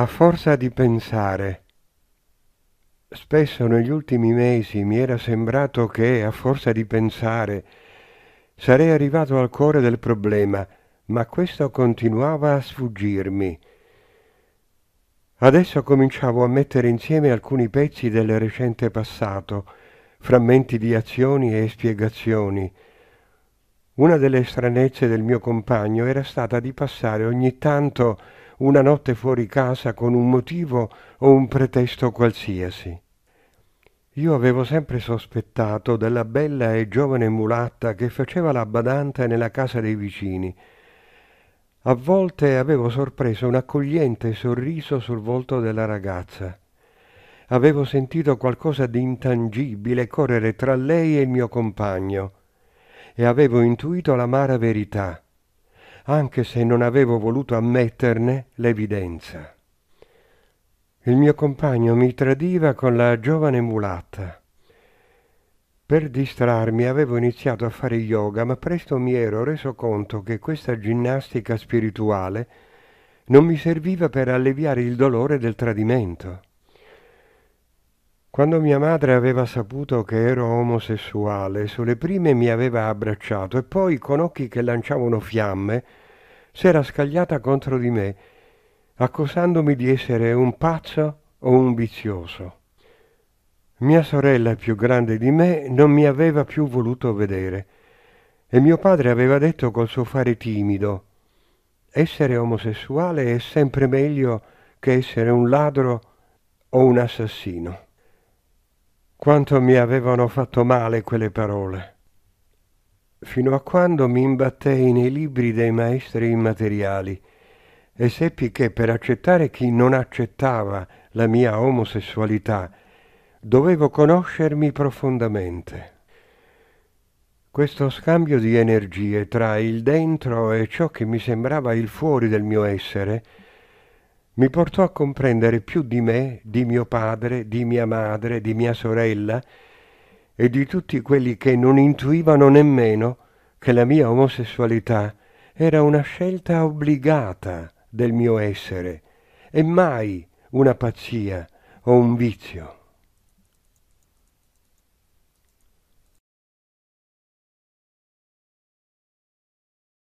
A forza di pensare, spesso negli ultimi mesi mi era sembrato che, a forza di pensare, sarei arrivato al cuore del problema, ma questo continuava a sfuggirmi. Adesso cominciavo a mettere insieme alcuni pezzi del recente passato, frammenti di azioni e spiegazioni. Una delle stranezze del mio compagno era stata di passare ogni tanto una notte fuori casa con un motivo o un pretesto qualsiasi. Io avevo sempre sospettato della bella e giovane mulatta che faceva la badante nella casa dei vicini. A volte avevo sorpreso un accogliente sorriso sul volto della ragazza. Avevo sentito qualcosa di intangibile correre tra lei e il mio compagno e avevo intuito l'amara verità anche se non avevo voluto ammetterne l'evidenza. Il mio compagno mi tradiva con la giovane mulatta. Per distrarmi avevo iniziato a fare yoga, ma presto mi ero reso conto che questa ginnastica spirituale non mi serviva per alleviare il dolore del tradimento. Quando mia madre aveva saputo che ero omosessuale, sulle prime mi aveva abbracciato e poi, con occhi che lanciavano fiamme, s'era scagliata contro di me, accusandomi di essere un pazzo o un vizioso. Mia sorella, più grande di me, non mi aveva più voluto vedere e mio padre aveva detto col suo fare timido essere omosessuale è sempre meglio che essere un ladro o un assassino. Quanto mi avevano fatto male quelle parole. Fino a quando mi imbattei nei libri dei maestri immateriali e seppi che per accettare chi non accettava la mia omosessualità dovevo conoscermi profondamente. Questo scambio di energie tra il dentro e ciò che mi sembrava il fuori del mio essere mi portò a comprendere più di me, di mio padre, di mia madre, di mia sorella e di tutti quelli che non intuivano nemmeno che la mia omosessualità era una scelta obbligata del mio essere e mai una pazzia o un vizio.